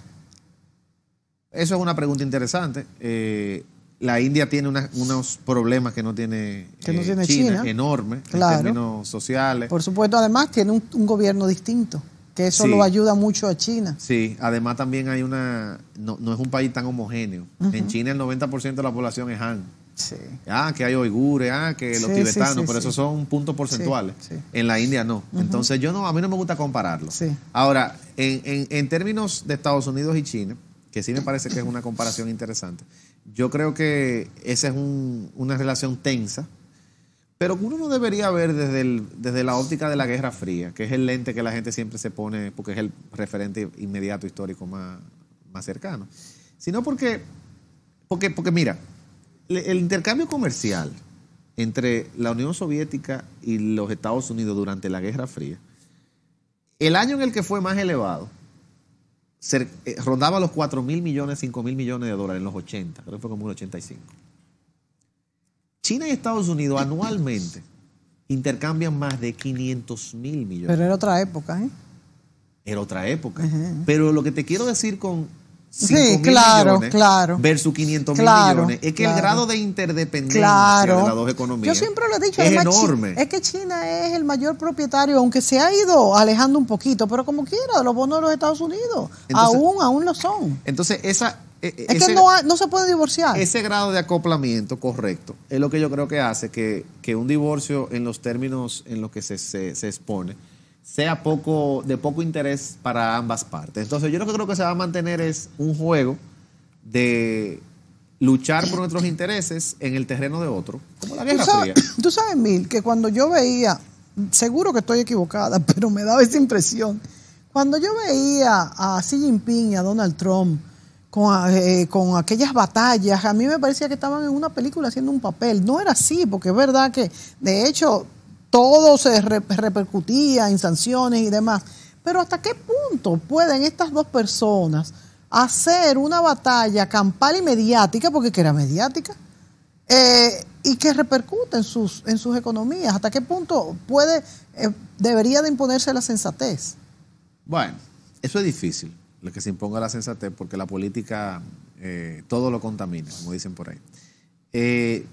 Eso es una pregunta interesante. Eh, la India tiene unos problemas que no tiene, eh, China, enorme en términos sociales. Por supuesto, además tiene un gobierno distinto que eso lo ayuda mucho a China. Sí, además también hay una, no, es un país tan homogéneo. En China el 90% de la población es Han. Sí. Ah, que hay uigures, ah, que los tibetanos, pero esos son puntos porcentuales. En la India no. Entonces yo no, a mí no me gusta compararlo. Sí. Ahora, en, en términos de Estados Unidos y China, que sí me parece que es una comparación interesante, yo creo que esa es un, una relación tensa pero uno no debería ver desde, desde la óptica de la Guerra Fría, que es el lente que la gente siempre se pone porque es el referente inmediato histórico más, cercano, sino porque, porque, porque mira, el intercambio comercial entre la Unión Soviética y los Estados Unidos durante la Guerra Fría, el año en el que fue más elevado, eh, rondaba los 4 mil millones, 5 mil millones de dólares en los 80, creo que fue como un 85. China y Estados Unidos anualmente intercambian más de 500 mil millones. Pero era otra época, ¿eh? Era otra época. Pero lo que te quiero decir con sí, claro, claro. versus 500 mil millones es que el grado de interdependencia de las dos economías siempre lo he es enorme. es que China es el mayor propietario, aunque se ha ido alejando un poquito, pero como quiera, los bonos de los Estados Unidos aún, aún lo son. Entonces, esa, eh, es que no, no, se puede divorciar. Ese grado de acoplamiento correcto es lo que yo creo que hace que, un divorcio en los términos en los que se, expone sea poco, de poco interés para ambas partes. Entonces yo lo que creo que se va a mantener es un juego de luchar por nuestros intereses en el terreno de otro, como la Guerra ¿Tú sabes, Tú sabes, Mil, que cuando yo veía, seguro que estoy equivocada, pero me daba esta impresión, cuando yo veía a Xi Jinping a Donald Trump, eh, con, aquellas batallas. A mí me parecía que estaban en una película haciendo un papel. No era así, porque es verdad que, de hecho, todo se repercutía en sanciones y demás. Pero ¿hasta qué punto pueden estas dos personas hacer una batalla campal y mediática, porque que era mediática, eh, y que repercute en sus, en sus economías? ¿Hasta qué punto puede, eh, debería de imponerse la sensatez? Bueno, eso es difícil que se imponga la sensatez, porque la política eh, todo lo contamina, como dicen por ahí. Eh,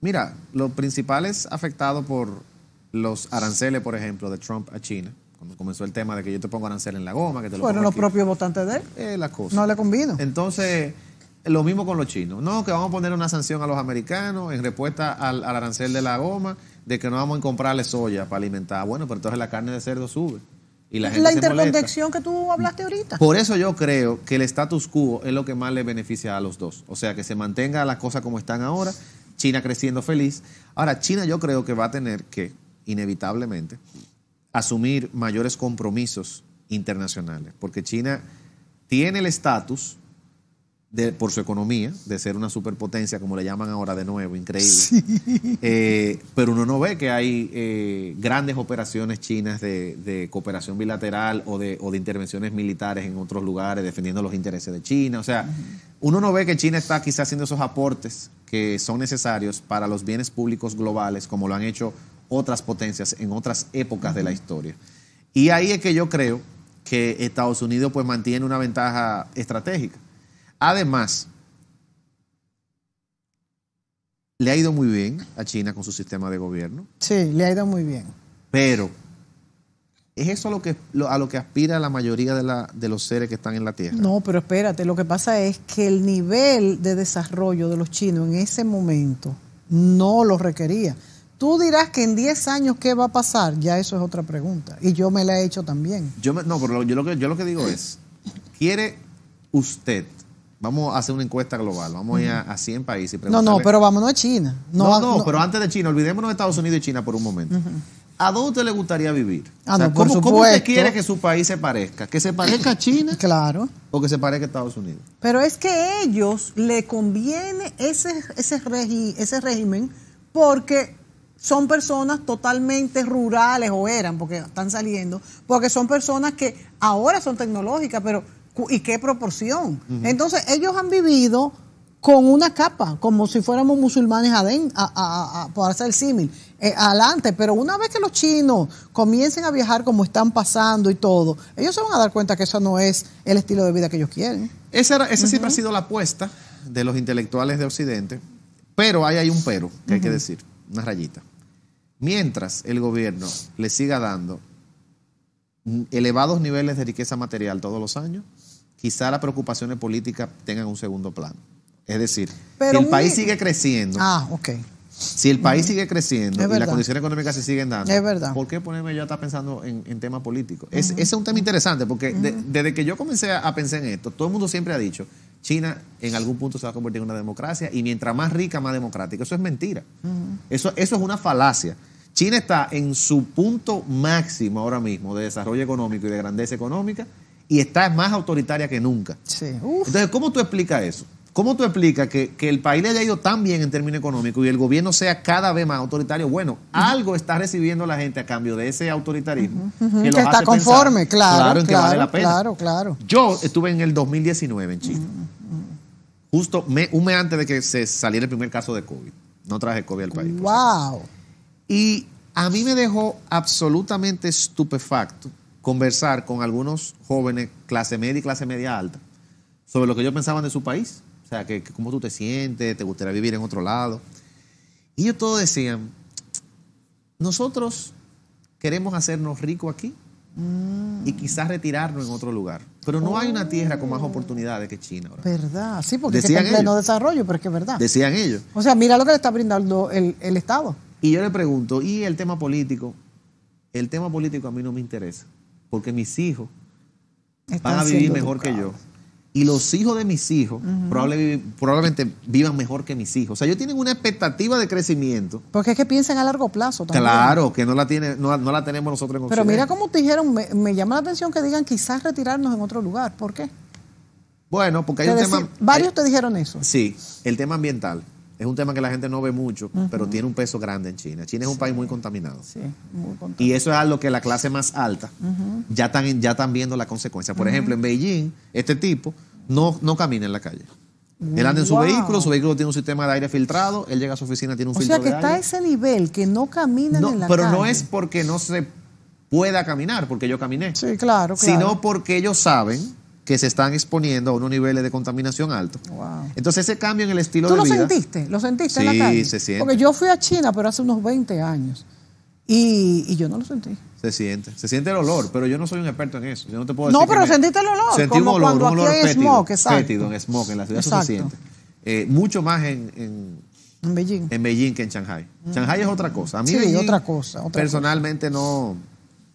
mira, los principales afectados por los aranceles, por ejemplo, de Trump a China, cuando comenzó el tema de que yo te pongo arancel en la goma, que te lo Bueno, los propios votantes de él. Eh, las cosas. No le convino. Entonces, lo mismo con los chinos. No, que vamos a poner una sanción a los americanos en respuesta al, al arancel de la goma, de que no vamos a comprarle soya para alimentar. Bueno, pero entonces la carne de cerdo sube. Y la, interconexión que tú hablaste ahorita. Por eso yo creo que el status quo es lo que más le beneficia a los dos. O sea, que se mantenga las cosas como están ahora, China creciendo feliz. Ahora, China yo creo que va a tener que, inevitablemente, asumir mayores compromisos internacionales, porque China tiene el estatus por su economía, de ser una superpotencia, como le llaman ahora de nuevo, increíble. Eh, pero uno no ve que hay eh, grandes operaciones chinas de, cooperación bilateral o de, intervenciones militares en otros lugares defendiendo los intereses de China. O sea, uno no ve que China está quizá haciendo esos aportes que son necesarios para los bienes públicos globales, como lo han hecho otras potencias en otras épocas de la historia. Y ahí es que yo creo que Estados Unidos pues mantiene una ventaja estratégica Además, le ha ido muy bien a China con su sistema de gobierno. Sí, le ha ido muy bien. Pero, ¿es eso a lo que aspira la mayoría de, los seres que están en la Tierra? No, pero espérate, lo que pasa es que el nivel de desarrollo de los chinos en ese momento no lo requería. Tú dirás que en 10 años qué va a pasar, ya eso es otra pregunta. Y yo me la he hecho también. Yo no, pero yo lo que digo es, ¿quiere usted Vamos a hacer una encuesta global. Vamos a ir a, 100 países. Y no, no, pero vámonos a China. No, no, pero antes de China, olvidémonos de Estados Unidos y China por un momento. ¿A dónde usted le gustaría vivir? Ah, ¿cómo, usted quiere que su país se parezca? ¿Que se parezca a China? Claro. ¿O que se parezca a Estados Unidos? Pero es que a ellos le conviene ese, ese, ese régimen porque son personas totalmente rurales o eran, porque están saliendo, porque son personas que ahora son tecnológicas, pero y qué proporción. Entonces, ellos han vivido con una capa, como si fuéramos musulmanes adén, a, a, a, por hacer el símil, eh, adelante. Pero una vez que los chinos comiencen a viajar como están pasando y todo, ellos se van a dar cuenta que eso no es el estilo de vida que ellos quieren. Esa, esa siempre ha sido la apuesta de los intelectuales de Occidente, pero ahí hay un pero que hay que decir, una rayita. Mientras el gobierno le siga dando mm, elevados niveles de riqueza material todos los años, quizá las preocupaciones políticas tengan un segundo plano. Es decir, si el país sigue creciendo. Ah, ok. Si el país sigue creciendo y las condiciones económicas se siguen dando, ¿por qué ponerme yo a estar pensando en, temas políticos? ese es un tema interesante porque desde que yo comencé a, pensar en esto, todo el mundo siempre ha dicho, China en algún punto se va a convertir en una democracia y mientras más rica, más democrática. Eso es mentira. eso es una falacia. China está en su punto máximo ahora mismo de desarrollo económico y de grandeza económica y está más autoritaria que nunca. Sí. Entonces, ¿cómo tú explicas eso? ¿Cómo tú explicas que, el país le haya ido tan bien en términos económicos y el gobierno sea cada vez más autoritario? Bueno, algo está recibiendo la gente a cambio de ese autoritarismo. Que, está conforme, claro. Claro, claro, Claro, claro. Yo estuve en el 2019 en Chile, justo un mes antes de que se saliera el primer caso de COVID. No traje COVID al país. ¡Wow! Y a mí me dejó absolutamente estupefacto conversar con algunos jóvenes, clase media y clase media alta, sobre lo que ellos pensaban de su país. O sea, que, cómo tú te sientes, te gustaría vivir en otro lado. Y ellos todos decían, nosotros queremos hacernos ricos aquí y mm. quizás retirarnos en otro lugar. Pero no hay una tierra con más oh. oportunidades que China ahora. Verdad, sí, porque es está en pleno desarrollo, pero es que es verdad. Decían ellos. O sea, mira lo que le está brindando el Estado. Y yo le pregunto, ¿y el tema político? El tema político a mí no me interesa porque mis hijos van a vivir mejor que yo. Y los hijos de mis hijos probablemente, vivan mejor que mis hijos. O sea, ellos tienen una expectativa de crecimiento. Porque es que piensen a largo plazo también. Claro, que no la, tiene, no, la tenemos nosotros en Occidente. Pero mira cómo te dijeron, me, llama la atención que digan quizás retirarnos en otro lugar. ¿Por qué? Bueno, porque hay un tema... Varios te dijeron eso. Sí, el tema ambiental es un tema que la gente no ve mucho, pero tiene un peso grande en China. China es un país muy contaminado. Sí, muy contaminado. Y eso es algo que la clase más alta ya, están, ya están viendo las consecuencias. Por ejemplo, en Beijing, este tipo no, no camina en la calle. Él anda en su vehículo, su vehículo tiene un sistema de aire filtrado, él llega a su oficina, tiene un o O sea que está a ese nivel, que no camina en la pero calle. Pero no es porque no se pueda caminar, porque yo caminé. Sí, claro, claro. Sino porque ellos saben que se están exponiendo a unos niveles de contaminación altos. Entonces ese cambio en el estilo de vida... ¿Tú lo sentiste? ¿Lo sentiste en la calle? se siente. Porque yo fui a China, pero hace unos 20 años, y, yo no lo sentí. Se siente, se siente el olor, pero yo no soy un experto en eso. Yo no te puedo decir No, pero sentiste el olor. Sentí como un olor, cuando un olor aquí fétido, smog, exacto. Pétido, en smog, en la ciudad se siente. Eh, mucho más en, en, Beijing. en Beijing que en Shanghai. Mm. Shanghai es otra cosa. A mí sí, otra cosa. personalmente no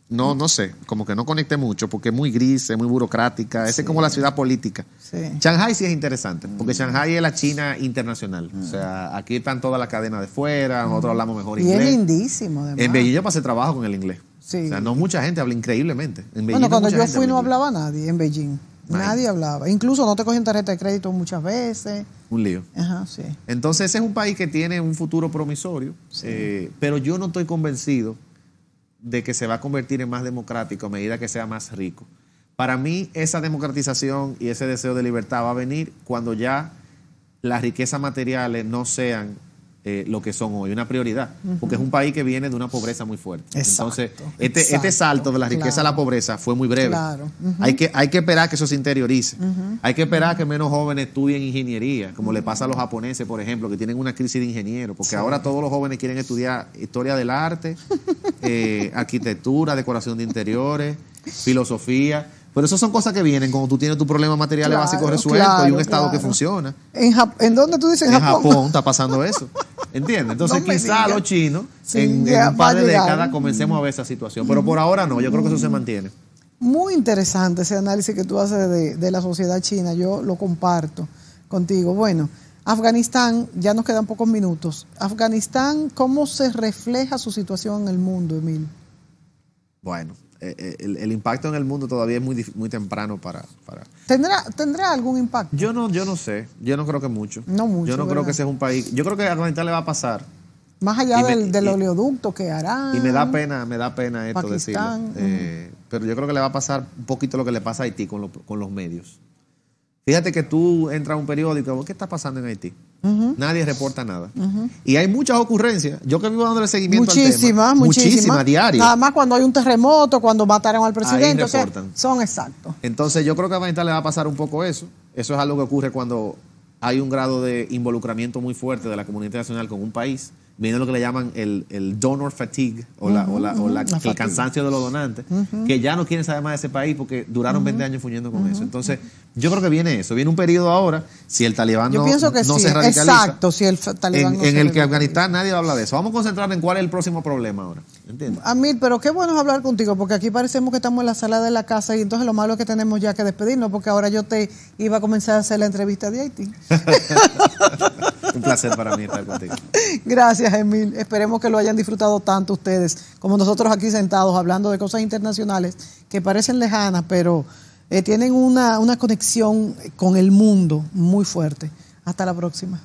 no, no sé, como que no conecté mucho porque es muy gris, es muy burocrática, esa es como la ciudad política. Sí. Shanghai sí es interesante, mm. porque Shanghai es la China internacional. O mm. sea, aquí están todas las cadenas de fuera, mm. nosotros hablamos mejor inglés. Y es lindísimo, En Beijing yo pasé trabajo con el inglés. Sí. O sea, no mucha gente habla increíblemente. bueno, cuando yo fui no hablaba nadie en Beijing. Nadie. hablaba. Incluso no te cogen tarjeta de crédito muchas veces. Un lío. Ajá, sí. Entonces, ese es un país que tiene un futuro promisorio, eh, pero yo no estoy convencido de que se va a convertir en más democrático a medida que sea más rico. Para mí esa democratización y ese deseo de libertad va a venir cuando ya las riquezas materiales no sean eh, lo que son hoy, una prioridad, porque es un país que viene de una pobreza muy fuerte. Entonces, este, este salto de la riqueza a la pobreza fue muy breve. hay, que, hay que esperar que eso se interiorice. Hay que esperar que menos jóvenes estudien ingeniería, como le pasa a los japoneses, por ejemplo, que tienen una crisis de ingenieros, porque ahora todos los jóvenes quieren estudiar historia del arte, eh, arquitectura, decoración de interiores, filosofía. Pero eso son cosas que vienen cuando tú tienes tu problema materiales básico resuelto resueltos y un Estado que funciona. ¿En, dónde tú dices? Japón está pasando eso entiende Entonces, quizá los chinos, en, un par de décadas, comencemos a ver esa situación. Pero por ahora no, yo creo que eso se mantiene. Muy interesante ese análisis que tú haces de, de la sociedad china. Yo lo comparto contigo. Bueno, Afganistán, ya nos quedan pocos minutos. Afganistán, ¿cómo se refleja su situación en el mundo, Emil? Bueno, eh, eh, el, impacto en el mundo todavía es muy, muy temprano para, ¿Tendrá, ¿Tendrá algún impacto? Yo no, yo no sé. Yo no creo que mucho. No mucho. Yo no creo que sea un país. Yo creo que a Argentina le va a pasar. Más allá del, oleoducto que harán Y me da pena, me da pena esto decir eh, pero yo creo que le va a pasar un poquito lo que le pasa a Haití con, con los medios. Fíjate que tú entras a un periódico, ¿qué está pasando en Haití? Nadie reporta nada. Y hay muchas ocurrencias. Yo que vivo el seguimiento muchísimas, Muchísimas, diarias. Nada más cuando hay un terremoto, cuando mataron al presidente. son exactos. Entonces yo creo que a le va a pasar un poco eso. Eso es algo que ocurre cuando hay un grado de involucramiento muy fuerte de la comunidad internacional con un país viene lo que le llaman el, donor fatigue o, la, el cansancio de los donantes, que ya no quieren saber más de ese país porque duraron 20 años funyendo con eso. Entonces, yo creo que viene eso. Viene un periodo ahora, si el talibán yo pienso que sí. Exacto, si el talibán En, el que Afganistán nadie habla de eso. Vamos a concentrarnos en cuál es el próximo problema ahora. ¿Entiendes? Amir, pero qué bueno hablar contigo, porque aquí parecemos que estamos en la sala de la casa y entonces lo malo es que tenemos ya que despedirnos, porque ahora yo te iba a comenzar a hacer la entrevista de Haití. Un placer para mí estar contigo. Gracias, Emil. Esperemos que lo hayan disfrutado tanto ustedes como nosotros aquí sentados hablando de cosas internacionales que parecen lejanas, pero eh, tienen una conexión con el mundo muy fuerte. Hasta la próxima.